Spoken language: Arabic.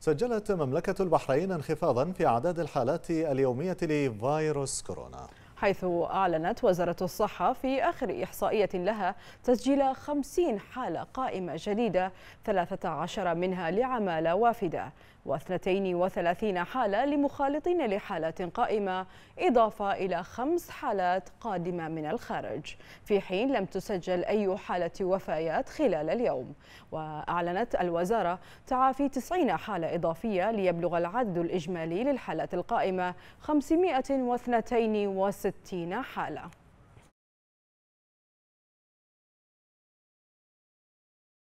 سجلت مملكة البحرين انخفاضا في أعداد الحالات اليومية لفيروس كورونا حيث أعلنت وزارة الصحة في آخر إحصائية لها تسجيل 50 حالة قائمة جديدة 13 منها لعمالة وافدة و32 حالة لمخالطين لحالات قائمة إضافة إلى خمس حالات قادمة من الخارج في حين لم تسجل أي حالة وفيات خلال اليوم وأعلنت الوزارة تعافي 90 حالة إضافية ليبلغ العدد الإجمالي للحالات القائمة 562 60 حاله